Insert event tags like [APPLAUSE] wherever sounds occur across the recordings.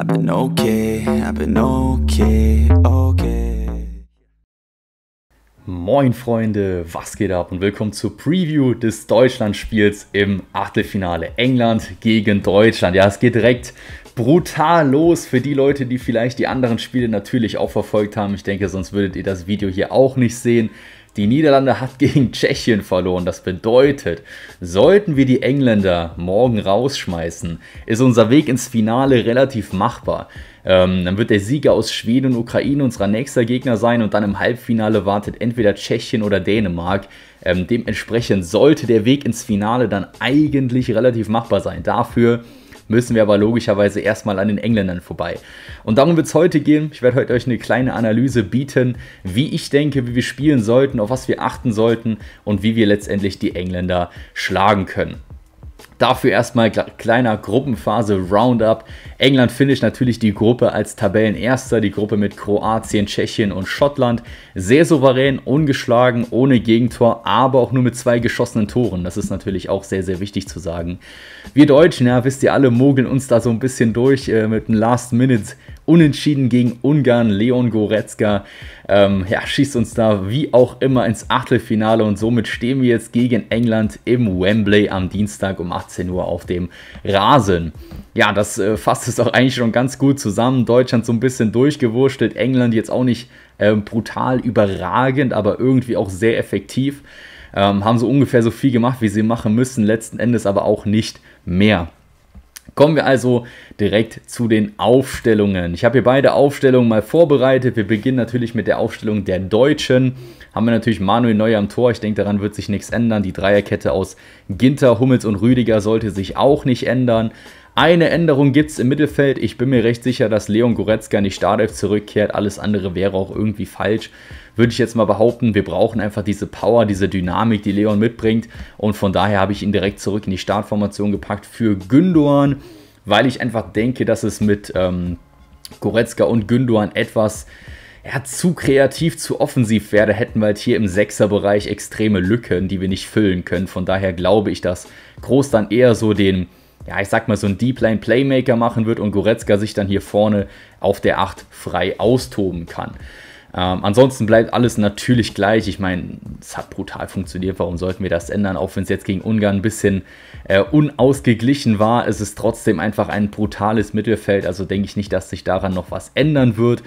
I've been okay, I've been okay, okay. Moin Freunde, was geht ab und willkommen zur Preview des Deutschlandspiels im Achtelfinale England gegen Deutschland. Ja, es geht direkt brutal los für die Leute, die vielleicht die anderen Spiele natürlich auch verfolgt haben. Ich denke, sonst würdet ihr das Video hier auch nicht sehen. Die Niederlande hat [LAUGHS] gegen Tschechien verloren. Das bedeutet, sollten wir die Engländer morgen rausschmeißen, ist unser Weg ins Finale relativ machbar. Ähm, dann wird der Sieger aus Schweden und Ukraine unser nächster Gegner sein und dann im Halbfinale wartet entweder Tschechien oder Dänemark. Ähm, dementsprechend sollte der Weg ins Finale dann eigentlich relativ machbar sein. Dafür müssen wir aber logischerweise erstmal an den Engländern vorbei. Und darum wird es heute gehen. Ich werde heute euch eine kleine Analyse bieten, wie ich denke, wie wir spielen sollten, auf was wir achten sollten und wie wir letztendlich die Engländer schlagen können. Dafür erstmal kleiner Gruppenphase Roundup. England finisht natürlich die Gruppe als Tabellenerster, die Gruppe mit Kroatien, Tschechien und Schottland. Sehr souverän, ungeschlagen, ohne Gegentor, aber auch nur mit zwei geschossenen Toren. Das ist natürlich auch sehr, sehr wichtig zu sagen. Wir Deutschen, ja, wisst ihr alle, mogeln uns da so ein bisschen durch äh, mit einem Last-Minute Unentschieden gegen Ungarn. Leon Goretzka ähm, ja, schießt uns da wie auch immer ins Achtelfinale und somit stehen wir jetzt gegen England im Wembley am Dienstag um 18 Uhr auf dem Rasen. Ja, das äh, fasst es auch eigentlich schon ganz gut zusammen. Deutschland so ein bisschen durchgewurschtelt, England jetzt auch nicht äh, brutal überragend, aber irgendwie auch sehr effektiv. Ähm, haben so ungefähr so viel gemacht, wie sie machen müssen, letzten Endes aber auch nicht mehr. Kommen wir also direkt zu den Aufstellungen. Ich habe hier beide Aufstellungen mal vorbereitet. Wir beginnen natürlich mit der Aufstellung der Deutschen. Haben wir natürlich Manuel Neuer am Tor. Ich denke, daran wird sich nichts ändern. Die Dreierkette aus Ginter, Hummels und Rüdiger sollte sich auch nicht ändern. Eine Änderung gibt es im Mittelfeld. Ich bin mir recht sicher, dass Leon Goretzka in die Startelf zurückkehrt. Alles andere wäre auch irgendwie falsch. Würde ich jetzt mal behaupten, wir brauchen einfach diese Power, diese Dynamik, die Leon mitbringt. Und von daher habe ich ihn direkt zurück in die Startformation gepackt für Gündoan, weil ich einfach denke, dass es mit ähm, Goretzka und Gündoan etwas ja, zu kreativ, zu offensiv wäre, hätten wir halt hier im Sechserbereich extreme Lücken, die wir nicht füllen können. Von daher glaube ich, dass Groß dann eher so den ja, ich sag mal, so ein Deep Line Playmaker machen wird und Goretzka sich dann hier vorne auf der 8 frei austoben kann. Ähm, ansonsten bleibt alles natürlich gleich. Ich meine, es hat brutal funktioniert. Warum sollten wir das ändern? Auch wenn es jetzt gegen Ungarn ein bisschen äh, unausgeglichen war, es ist trotzdem einfach ein brutales Mittelfeld. Also denke ich nicht, dass sich daran noch was ändern wird.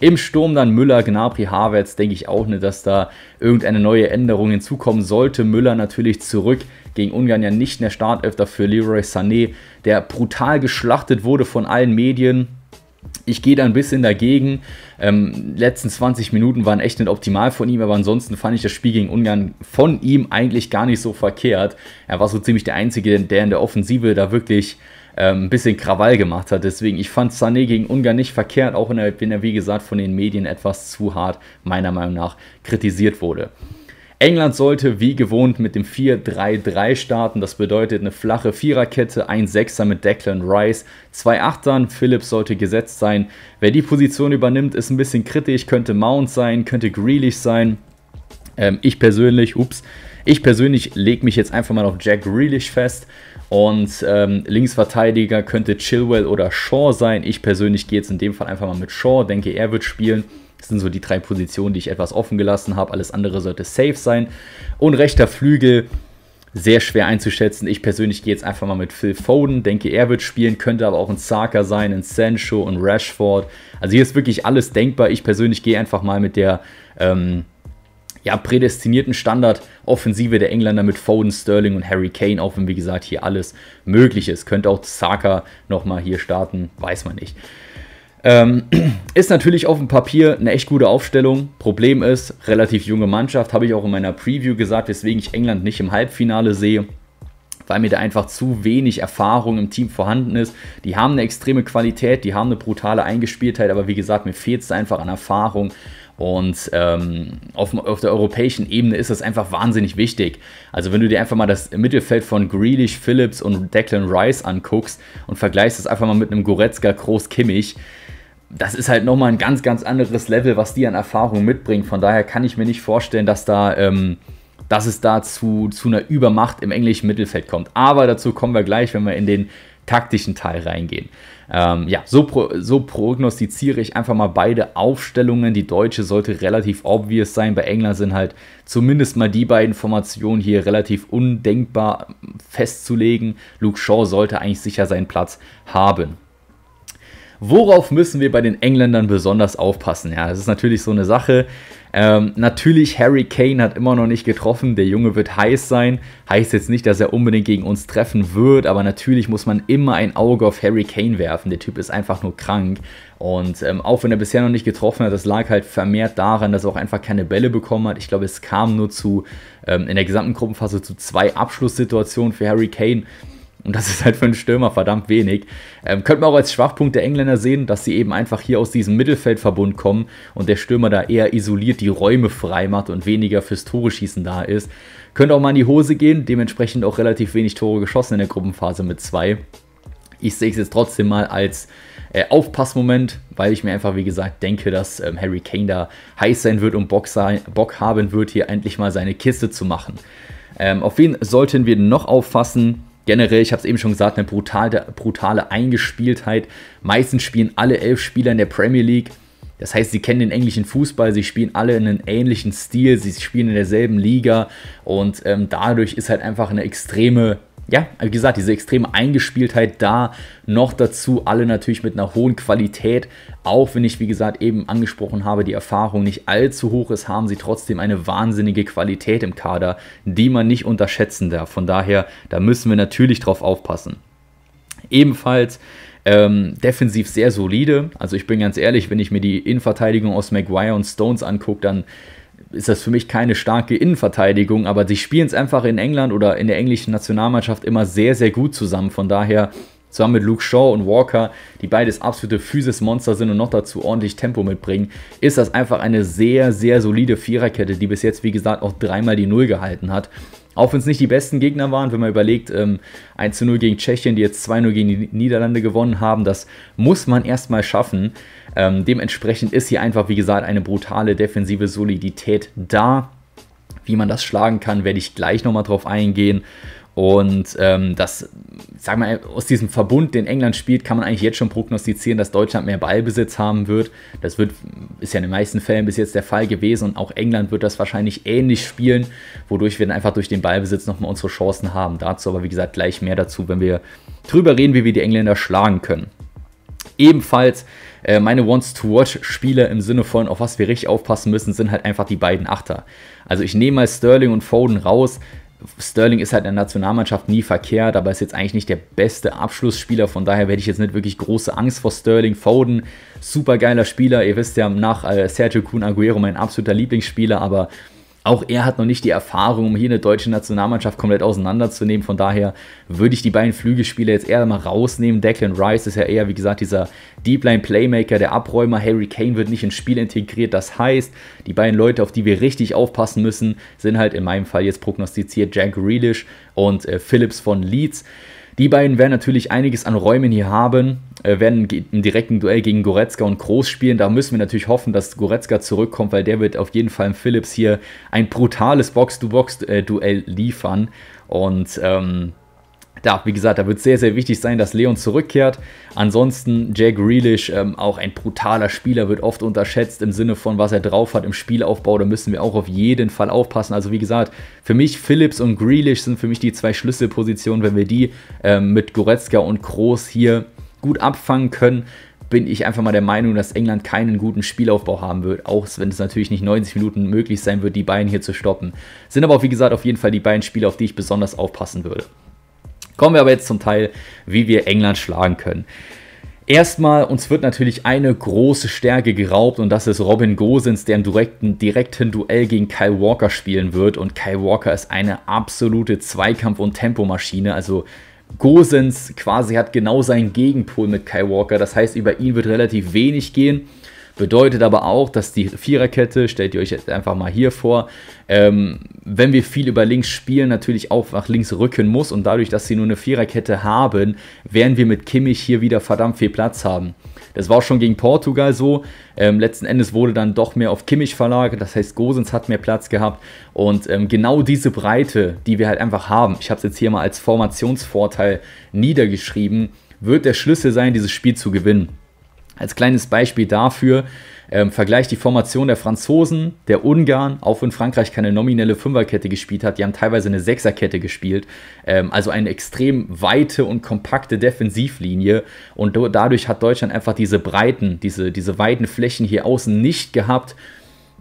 Im Sturm dann Müller, Gnabry, Havertz, denke ich auch nicht, dass da irgendeine neue Änderung hinzukommen sollte. Müller natürlich zurück, gegen Ungarn ja nicht in der Startelf, für Leroy Sané, der brutal geschlachtet wurde von allen Medien. Ich gehe da ein bisschen dagegen. Ähm, letzten 20 Minuten waren echt nicht optimal von ihm, aber ansonsten fand ich das Spiel gegen Ungarn von ihm eigentlich gar nicht so verkehrt. Er war so ziemlich der Einzige, der in der Offensive da wirklich ähm, ein bisschen Krawall gemacht hat. Deswegen, ich fand Sané gegen Ungarn nicht verkehrt, auch wenn er, wenn er, wie gesagt, von den Medien etwas zu hart, meiner Meinung nach, kritisiert wurde. England sollte wie gewohnt mit dem 4-3-3 starten. Das bedeutet eine flache Viererkette, ein Sechser mit Declan Rice, zwei Achtern. Phillips sollte gesetzt sein. Wer die Position übernimmt, ist ein bisschen kritisch. Könnte Mount sein, könnte Grealish sein. Ähm, ich persönlich, ups, ich persönlich lege mich jetzt einfach mal auf Jack Grealish fest. Und ähm, Linksverteidiger könnte Chilwell oder Shaw sein. Ich persönlich gehe jetzt in dem Fall einfach mal mit Shaw, denke, er wird spielen. Das sind so die drei Positionen, die ich etwas offen gelassen habe. Alles andere sollte safe sein. Und rechter Flügel, sehr schwer einzuschätzen. Ich persönlich gehe jetzt einfach mal mit Phil Foden, denke, er wird spielen, könnte aber auch ein Saka sein, ein Sancho ein Rashford. Also hier ist wirklich alles denkbar. Ich persönlich gehe einfach mal mit der ähm, ja, prädestinierten Standard Offensive der Engländer mit Foden, Sterling und Harry Kane, auch wenn, wie gesagt, hier alles möglich ist. Könnte auch Saka nochmal hier starten, weiß man nicht. Ähm, [CLEARS THROAT] ist natürlich auf dem Papier eine echt gute Aufstellung. Problem ist, relativ junge Mannschaft, habe ich auch in meiner Preview gesagt, weswegen ich England nicht im Halbfinale sehe weil mir da einfach zu wenig Erfahrung im Team vorhanden ist. Die haben eine extreme Qualität, die haben eine brutale Eingespieltheit, aber wie gesagt, mir fehlt es einfach an Erfahrung und ähm, auf, auf, der europäischen Ebene ist das einfach wahnsinnig wichtig. Also wenn du dir einfach mal das Mittelfeld von Grealish, Phillips und Declan Rice anguckst und vergleichst das einfach mal mit einem Goretzka, Groß, Kimmich, das ist halt nochmal ein ganz, ganz anderes Level, was die an Erfahrung mitbringen. Von daher kann ich mir nicht vorstellen, dass da... Ähm, dass es da zu, zu einer Übermacht im englischen Mittelfeld kommt. Aber dazu kommen wir gleich, wenn wir in den taktischen Teil reingehen. Ähm, ja, so, pro, so prognostiziere ich einfach mal beide Aufstellungen. Die deutsche sollte relativ obvious sein. Bei England sind halt zumindest mal die beiden Formationen hier relativ undenkbar festzulegen. Luke Shaw sollte eigentlich sicher seinen Platz haben. Worauf müssen wir bei den Engländern besonders aufpassen? Ja, das ist natürlich so eine Sache. Ähm, natürlich, Harry Kane hat immer noch nicht getroffen. Der Junge wird heiß sein. Heißt jetzt nicht, dass er unbedingt gegen uns treffen wird, aber natürlich muss man immer ein Auge auf Harry Kane werfen. Der Typ ist einfach nur krank. Und ähm, auch wenn er bisher noch nicht getroffen hat, das lag halt vermehrt daran, dass er auch einfach keine Bälle bekommen hat. Ich glaube, es kam nur zu ähm, in der gesamten Gruppenphase zu zwei Abschlusssituationen für Harry Kane. Und das ist halt für einen Stürmer verdammt wenig. Ähm, könnte man auch als Schwachpunkt der Engländer sehen, dass sie eben einfach hier aus diesem Mittelfeldverbund kommen und der Stürmer da eher isoliert die Räume frei macht und weniger fürs Tore schießen da ist. Könnte auch mal in die Hose gehen, dementsprechend auch relativ wenig Tore geschossen in der Gruppenphase mit zwei. Ich sehe es jetzt trotzdem mal als äh, Aufpassmoment, weil ich mir einfach, wie gesagt, denke, dass ähm, Harry Kane da heiß sein wird und Bock, sein, Bock haben wird, hier endlich mal seine Kiste zu machen. Ähm, auf wen sollten wir noch auffassen? generell, ich habe es eben schon gesagt, eine brutale, brutale Eingespieltheit. Meistens spielen alle elf Spieler in der Premier League. Das heißt, sie kennen den englischen Fußball, sie spielen alle in einem ähnlichen Stil, sie spielen in derselben Liga und ähm, dadurch ist halt einfach eine extreme ja, wie gesagt, diese extreme Eingespieltheit da noch dazu, alle natürlich mit einer hohen Qualität. Auch wenn ich, wie gesagt, eben angesprochen habe, die Erfahrung nicht allzu hoch ist, haben sie trotzdem eine wahnsinnige Qualität im Kader, die man nicht unterschätzen darf. Von daher, da müssen wir natürlich drauf aufpassen. Ebenfalls ähm, defensiv sehr solide. Also ich bin ganz ehrlich, wenn ich mir die Innenverteidigung aus Maguire und Stones angucke, dann ist das für mich keine starke Innenverteidigung, aber sie spielen es einfach in England oder in der englischen Nationalmannschaft immer sehr, sehr gut zusammen. Von daher zusammen mit Luke Shaw und Walker, die beides absolute Physis-Monster sind und noch dazu ordentlich Tempo mitbringen, ist das einfach eine sehr, sehr solide Viererkette, die bis jetzt, wie gesagt, auch dreimal die Null gehalten hat. Auch wenn es nicht die besten Gegner waren, wenn man überlegt, ähm, 1 zu 0 gegen Tschechien, die jetzt 2 0 gegen die Niederlande gewonnen haben, das muss man erstmal schaffen. Ähm, dementsprechend ist hier einfach, wie gesagt, eine brutale defensive Solidität da. Wie man das schlagen kann, werde ich gleich nochmal drauf eingehen. Und ähm, das, sag mal, aus diesem Verbund, den England spielt, kann man eigentlich jetzt schon prognostizieren, dass Deutschland mehr Ballbesitz haben wird. Das wird, ist ja in den meisten Fällen bis jetzt der Fall gewesen und auch England wird das wahrscheinlich ähnlich spielen, wodurch wir dann einfach durch den Ballbesitz nochmal unsere Chancen haben. Dazu aber, wie gesagt, gleich mehr dazu, wenn wir drüber reden, wie wir die Engländer schlagen können. Ebenfalls äh, meine wants to watch spiele im Sinne von, auf was wir richtig aufpassen müssen, sind halt einfach die beiden Achter. Also ich nehme mal Sterling und Foden raus. Sterling ist halt in der Nationalmannschaft nie verkehrt, aber ist jetzt eigentlich nicht der beste Abschlussspieler. Von daher werde ich jetzt nicht wirklich große Angst vor Sterling. Foden, super geiler Spieler. Ihr wisst ja, nach äh, Sergio Kun Aguero mein absoluter Lieblingsspieler, aber auch er hat noch nicht die Erfahrung, um hier eine deutsche Nationalmannschaft komplett auseinanderzunehmen. Von daher würde ich die beiden Flügelspieler jetzt eher mal rausnehmen. Declan Rice ist ja eher, wie gesagt, dieser Deepline Playmaker, der Abräumer. Harry Kane wird nicht ins Spiel integriert. Das heißt, die beiden Leute, auf die wir richtig aufpassen müssen, sind halt in meinem Fall jetzt prognostiziert Jack Grealish und äh, Phillips von Leeds. Die beiden werden natürlich einiges an Räumen hier haben äh, werden im direkten Duell gegen Goretzka und Groß spielen. Da müssen wir natürlich hoffen, dass Goretzka zurückkommt, weil der wird auf jeden Fall im Phillips hier ein brutales Box-to-Box-Duell liefern. Und ähm, da, wie gesagt, da wird sehr, sehr wichtig sein, dass Leon zurückkehrt. Ansonsten Jack Grealish, ähm, auch ein brutaler Spieler, wird oft unterschätzt im Sinne von, was er drauf hat im Spielaufbau. Da müssen wir auch auf jeden Fall aufpassen. Also wie gesagt, für mich Phillips und Grealish sind für mich die zwei Schlüsselpositionen. Wenn wir die ähm, mit Goretzka und Kroos hier gut abfangen können, bin ich einfach mal der Meinung, dass England keinen guten Spielaufbau haben wird, auch wenn es natürlich nicht 90 Minuten möglich sein wird, die beiden hier zu stoppen. Sind aber, wie gesagt, auf jeden Fall die beiden Spiele, auf die ich besonders aufpassen würde. Kommen wir aber jetzt zum Teil, wie wir England schlagen können. Erstmal, uns wird natürlich eine große Stärke geraubt und das ist Robin Gosens, der im direkten, direkten Duell gegen Kyle Walker spielen wird. Und Kyle Walker ist eine absolute Zweikampf- und Tempomaschine. Also Gosens quasi hat genau seinen Gegenpol mit Kai Walker. Das heißt, über ihn wird relativ wenig gehen. Bedeutet aber auch, dass die Viererkette, stellt ihr euch jetzt einfach mal hier vor, ähm, wenn wir viel über links spielen, natürlich auch nach links rücken muss und dadurch, dass sie nur eine Viererkette haben, werden wir mit Kimmich hier wieder verdammt viel Platz haben. Das war schon gegen Portugal so. Ähm, letzten Endes wurde dann doch mehr auf Kimmich verlagert, das heißt, Gosens hat mehr Platz gehabt. Und ähm, genau diese Breite, die wir halt einfach haben, ich habe es jetzt hier mal als Formationsvorteil niedergeschrieben, wird der Schlüssel sein, dieses Spiel zu gewinnen. Als kleines Beispiel dafür, ähm, vergleich die Formation der Franzosen, der Ungarn, auch wenn Frankreich keine nominelle Fünferkette gespielt hat, die haben teilweise eine Sechserkette gespielt. Ähm, also eine extrem weite und kompakte Defensivlinie. Und dadurch hat Deutschland einfach diese breiten, diese, diese weiten Flächen hier außen nicht gehabt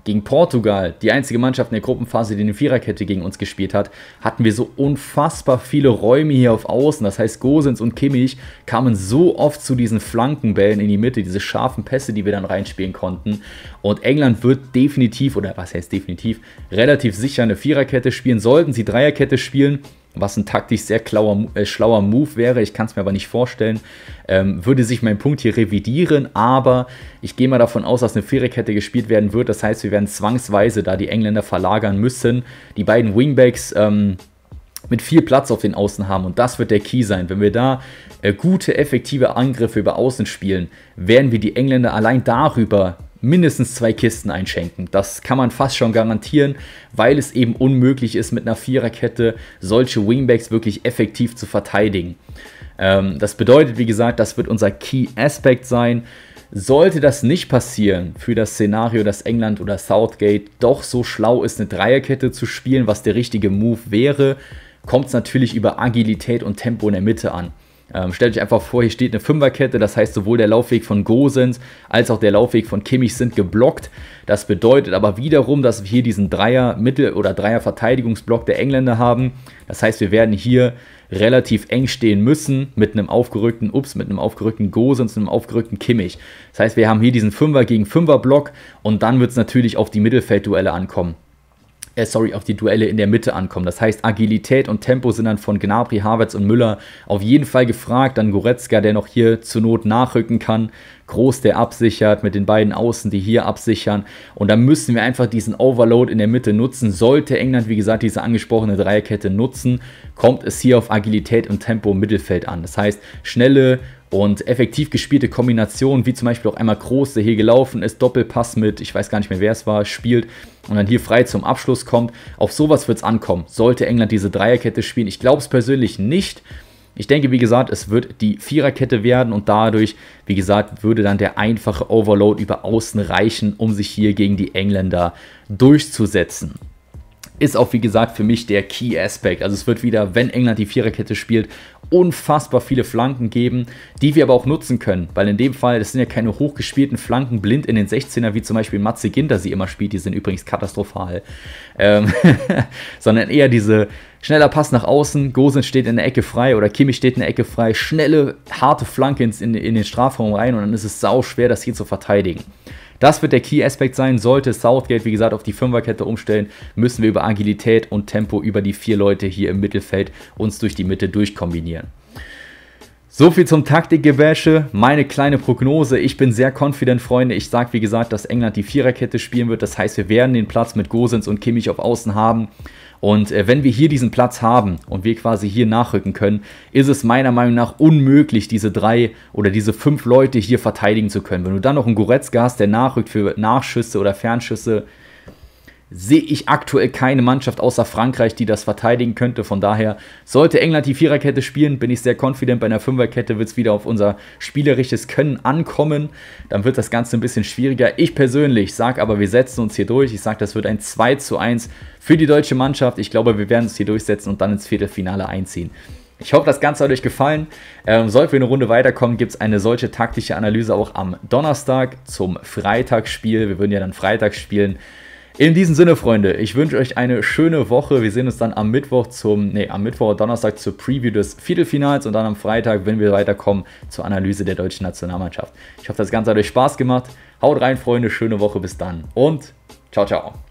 gegen Portugal, die einzige Mannschaft in der Gruppenphase, die eine Viererkette gegen uns gespielt hat, hatten wir so unfassbar viele Räume hier auf Außen. Das heißt, Gosens und Kimmich kamen so oft zu diesen Flankenbällen in die Mitte, diese scharfen Pässe, die wir dann reinspielen konnten. Und England wird definitiv, oder was heißt definitiv, relativ sicher eine Viererkette spielen. Sollten sie Dreierkette spielen, was ein taktisch sehr klauer, äh, schlauer Move wäre. Ich kann es mir aber nicht vorstellen. Ähm, würde sich mein Punkt hier revidieren, aber ich gehe mal davon aus, dass eine Viererkette gespielt werden wird. Das heißt, wir werden zwangsweise da die Engländer verlagern müssen. Die beiden Wingbacks. Ähm, mit viel Platz auf den Außen haben und das wird der Key sein. Wenn wir da äh, gute, effektive Angriffe über Außen spielen, werden wir die Engländer allein darüber mindestens zwei Kisten einschenken. Das kann man fast schon garantieren, weil es eben unmöglich ist, mit einer Viererkette solche Wingbacks wirklich effektiv zu verteidigen. Ähm, das bedeutet, wie gesagt, das wird unser Key Aspect sein. Sollte das nicht passieren für das Szenario, dass England oder Southgate doch so schlau ist, eine Dreierkette zu spielen, was der richtige Move wäre, kommt es natürlich über Agilität und Tempo in der Mitte an. Ähm, stellt euch einfach vor, hier steht eine Fünferkette, das heißt sowohl der Laufweg von Gosens als auch der Laufweg von Kimmich sind geblockt. Das bedeutet aber wiederum, dass wir hier diesen Dreier-Mittel- oder Dreier-Verteidigungsblock der Engländer haben. Das heißt, wir werden hier relativ eng stehen müssen mit einem aufgerückten Ups, mit einem aufgerückten Gosens, einem aufgerückten Kimmich. Das heißt, wir haben hier diesen Fünfer gegen Fünfer Block und dann wird es natürlich auf die Mittelfeldduelle ankommen äh, sorry, auf die Duelle in der Mitte ankommen. Das heißt, Agilität und Tempo sind dann von Gnabry, Havertz und Müller auf jeden Fall gefragt. Dann Goretzka, der noch hier zur Not nachrücken kann. Groß, der absichert, mit den beiden Außen, die hier absichern. Und da müssen wir einfach diesen Overload in der Mitte nutzen. Sollte England, wie gesagt, diese angesprochene Dreierkette nutzen, kommt es hier auf Agilität und Tempo im Mittelfeld an. Das heißt, schnelle und effektiv gespielte Kombinationen, wie zum Beispiel auch einmal Groß, der hier gelaufen ist, Doppelpass mit, ich weiß gar nicht mehr wer es war, spielt und dann hier frei zum Abschluss kommt. Auf sowas wird es ankommen. Sollte England diese Dreierkette spielen? Ich glaube es persönlich nicht. Ich denke, wie gesagt, es wird die Viererkette werden und dadurch, wie gesagt, würde dann der einfache Overload über außen reichen, um sich hier gegen die Engländer durchzusetzen ist auch wie gesagt für mich der Key Aspect. Also es wird wieder, wenn England die Viererkette spielt, unfassbar viele Flanken geben, die wir aber auch nutzen können. Weil in dem Fall, das sind ja keine hochgespielten Flanken blind in den 16er, wie zum Beispiel Matze Ginter sie immer spielt, die sind übrigens katastrophal. Ähm [LAUGHS] sondern eher diese schneller Pass nach außen, Gosen steht in der Ecke frei oder Kimi steht in der Ecke frei, schnelle, harte Flanke in, in den Strafraum rein und dann ist es sau schwer, das hier zu verteidigen. Das wird der Key-Aspekt sein. Sollte Southgate, wie gesagt, auf die Fünferkette umstellen, müssen wir über Agilität und Tempo über die vier Leute hier im Mittelfeld uns durch die Mitte durchkombinieren. So viel zum Taktikgewäsche. Meine kleine Prognose. Ich bin sehr confident, Freunde. Ich sage, wie gesagt, dass England die Viererkette spielen wird. Das heißt, wir werden den Platz mit Gosens und Kimmich auf Außen haben. Und äh, wenn wir hier diesen Platz haben und wir quasi hier nachrücken können, ist es meiner Meinung nach unmöglich, diese drei oder diese fünf Leute hier verteidigen zu können. Wenn du dann noch einen Goretzka hast, der nachrückt für Nachschüsse oder Fernschüsse, sehe ich aktuell keine Mannschaft außer Frankreich, die das verteidigen könnte. Von daher sollte England die Viererkette spielen, bin ich sehr confident. Bei einer Fünferkette wird es wieder auf unser spielerisches Können ankommen. Dann wird das Ganze ein bisschen schwieriger. Ich persönlich sage aber, wir setzen uns hier durch. Ich sage, das wird ein 2 zu 1 für die deutsche Mannschaft. Ich glaube, wir werden uns hier durchsetzen und dann ins Viertelfinale einziehen. Ich hoffe, das Ganze hat euch gefallen. Ähm, sollten wir eine Runde weiterkommen, gibt es eine solche taktische Analyse auch am Donnerstag zum Freitagsspiel. Wir würden ja dann Freitag spielen. In diesem Sinne, Freunde, ich wünsche euch eine schöne Woche. Wir sehen uns dann am Mittwoch zum, nee, am Mittwoch oder Donnerstag zur Preview des Viertelfinals und dann am Freitag, wenn wir weiterkommen, zur Analyse der deutschen Nationalmannschaft. Ich hoffe, das Ganze hat euch Spaß gemacht. Haut rein, Freunde, schöne Woche, bis dann und ciao, ciao.